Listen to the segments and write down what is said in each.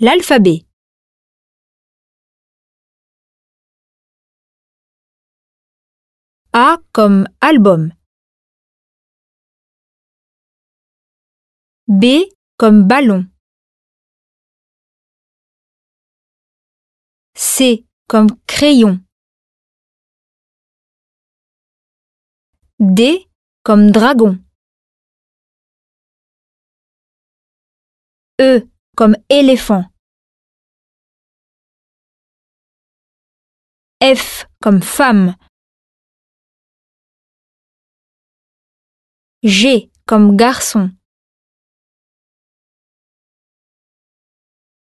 l'alphabet A comme album B comme ballon C comme crayon D comme dragon E comme éléphant. F comme femme. G comme garçon.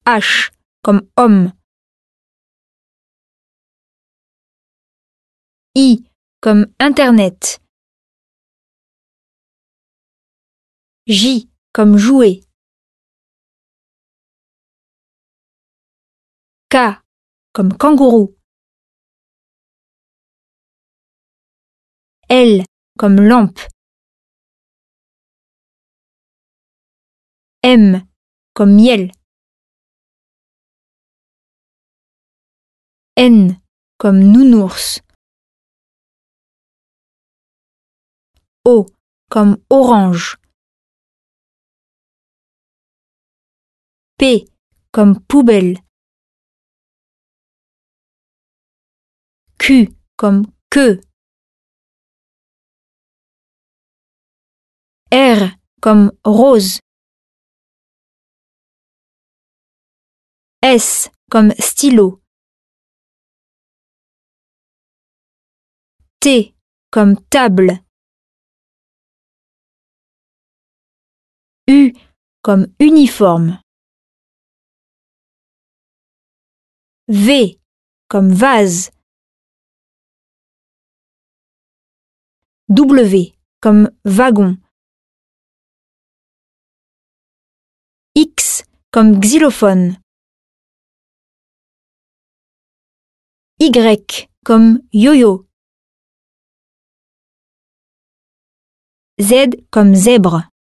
H comme homme. I comme Internet. J comme jouet. K comme kangourou. L comme lampe. M comme miel. N comme nounours. O comme orange. P comme poubelle. Q comme queue, R comme rose. S comme stylo. T comme table. U comme uniforme. V comme vase. W comme wagon. X comme xylophone. Y comme yo-yo. Z comme zèbre.